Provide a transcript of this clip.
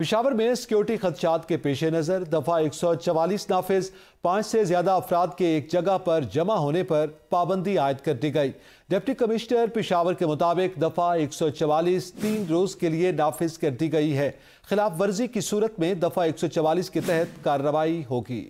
पिशावर में सिक्योरिटी खदशात के पेश नज़र दफ़ा एक सौ चवालीस नाफिज पाँच से ज़्यादा अफराद के एक जगह पर जमा होने पर पाबंदी आयद कर दी गई डिप्टी कमिश्नर पिशावर के मुताबिक दफ़ा एक सौ चवालीस तीन रोज़ के लिए नाफिज कर दी गई है खिलाफ वर्जी की सूरत में दफ़ा एक सौ चवालीस के तहत कार्रवाई होगी